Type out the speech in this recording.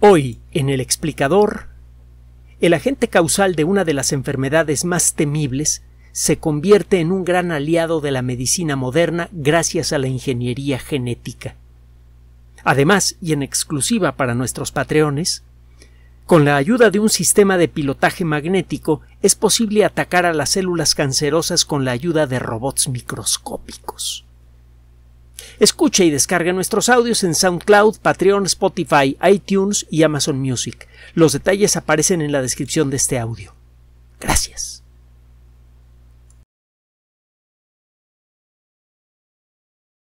Hoy, en el explicador, el agente causal de una de las enfermedades más temibles se convierte en un gran aliado de la medicina moderna gracias a la ingeniería genética. Además, y en exclusiva para nuestros patreones, con la ayuda de un sistema de pilotaje magnético es posible atacar a las células cancerosas con la ayuda de robots microscópicos. Escuche y descarga nuestros audios en SoundCloud, Patreon, Spotify, iTunes y Amazon Music. Los detalles aparecen en la descripción de este audio.